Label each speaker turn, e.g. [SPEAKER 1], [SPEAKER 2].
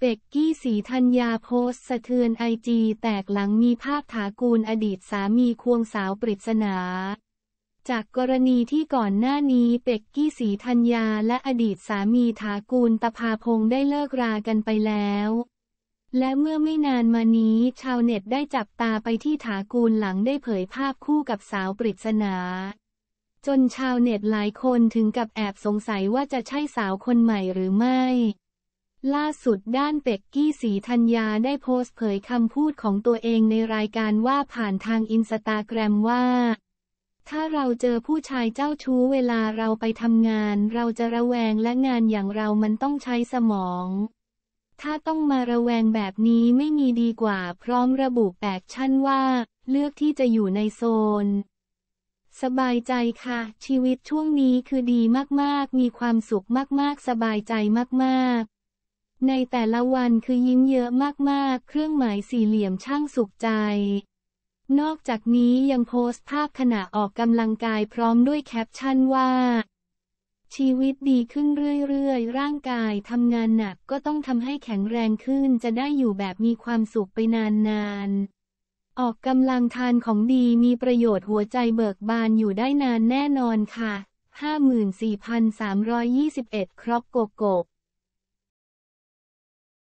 [SPEAKER 1] เบกกี้สีธัญญาโพสสะเทือนไอจีแตกหลังมีภาพถากูลอดีตสามีควงสาวปริศนา จากกรณีที่ก่อนหน้านี้เบกกี้สีธัญญาและอดีตสามีถากูลตะพาพงได้เลิกรากันไปแล้ว และเมื่อไม่นานมานี้ชาวเน็ตได้จับตาไปที่ถากูลหลังได้เผยภาพคู่กับสาวปริศนา จนชาวเน็ตหลายคนถึงกับแอบสงสัยว่าจะใช่สาวคนใหม่หรือไม่ล่าสุดด้านเป็กกี้สีธัญญาได้โพสต์เผยคำพูดของตัวเองในรายการว่าผ่านทางอินสตาแกรมว่า ถ้าเราเจอผู้ชายเจ้าชู้เวลาเราไปทำงาน เราจะระแวงและงานอย่างเรามันต้องใช้สมอง ถ้าต้องมาระแวงแบบนี้ไม่มีดีกว่า พร้อมระบุแปกชั่นว่า เลือกที่จะอยู่ในโซน สบายใจค่ะ ชีวิตช่วงนี้คือดีมากๆ มีความสุขมากๆ สบายใจมาก ๆในแต่ละวันคือยิ้มเยอะมากๆ เครื่องหมายสี่เหลี่ยมช่างสุขใจ นอกจากนี้ยังโพสต์ภาพขณะออกกำลังกายพร้อมด้วยแคปชั่นว่า ชีวิตดีขึ้นเรื่อยๆ ร่างกายทำงานหนักก็ต้องทำให้แข็งแรงขึ้นจะได้อยู่แบบมีความสุขไปนานๆ ออกกำลังทานของดีมีประโยชน์หัวใจเบิกบานอยู่ได้นานแน่นอนค่ะ 54,321 ครอบโกโก